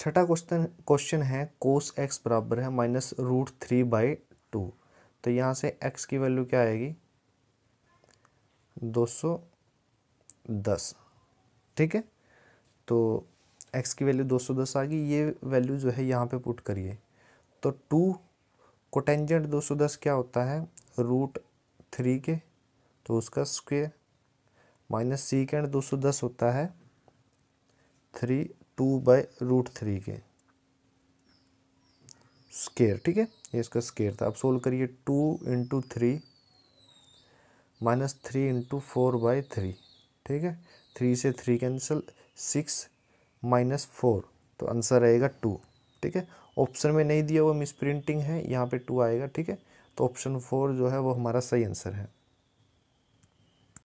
छठा question question है कोस x बराबर है minus root three by two तो यहाँ से एक्स की वैल्यू क्या आएगी दो सौ दस ठीक है तो एक्स की वैल्यू दो सौ दस आ गई ये वैल्यू जो है यहाँ पे पुट करिए तो टू कोटेंजेंट दो सौ दस क्या होता है रूट थ्री के तो उसका स्क्वेयर माइनस सीकेंड दो सौ दस होता है three two by root three के स्केयर ठीक है ये इसका स्केयर था अब सोल्व करिए two into three minus three into four by three ठीक है थ्री से three cancel six minus four तो आंसर आएगा टू ठीक है ऑप्शन में नहीं दिया वो मिस प्रिंटिंग है यहाँ पे टू आएगा ठीक है तो ऑप्शन फोर जो है वो हमारा सही आंसर है